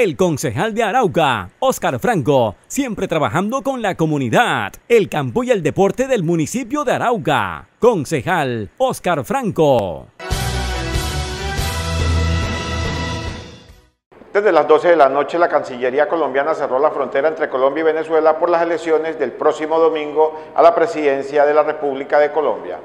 El concejal de Arauca, Óscar Franco, siempre trabajando con la comunidad, el campo y el deporte del municipio de Arauca. Concejal Óscar Franco. Desde las 12 de la noche la Cancillería colombiana cerró la frontera entre Colombia y Venezuela por las elecciones del próximo domingo a la presidencia de la República de Colombia.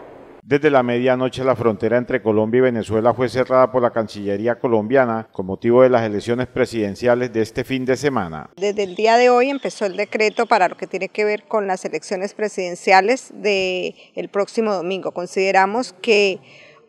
Desde la medianoche la frontera entre Colombia y Venezuela fue cerrada por la Cancillería colombiana con motivo de las elecciones presidenciales de este fin de semana. Desde el día de hoy empezó el decreto para lo que tiene que ver con las elecciones presidenciales del próximo domingo. Consideramos que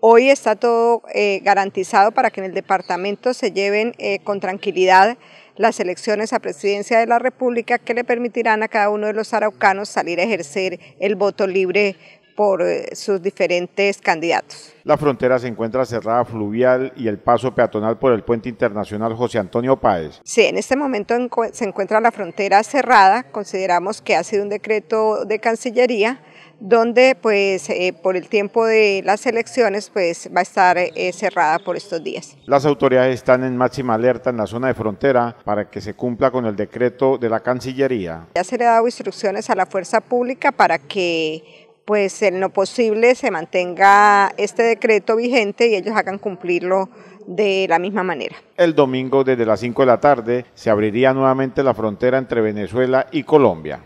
hoy está todo eh, garantizado para que en el departamento se lleven eh, con tranquilidad las elecciones a presidencia de la República que le permitirán a cada uno de los araucanos salir a ejercer el voto libre por eh, sus diferentes candidatos. La frontera se encuentra cerrada fluvial y el paso peatonal por el puente internacional José Antonio Páez. Sí, en este momento se encuentra la frontera cerrada. Consideramos que ha sido un decreto de Cancillería donde pues eh, por el tiempo de las elecciones pues va a estar eh, cerrada por estos días. Las autoridades están en máxima alerta en la zona de frontera para que se cumpla con el decreto de la Cancillería. Ya se le ha dado instrucciones a la fuerza pública para que pues en lo posible se mantenga este decreto vigente y ellos hagan cumplirlo de la misma manera. El domingo desde las 5 de la tarde se abriría nuevamente la frontera entre Venezuela y Colombia.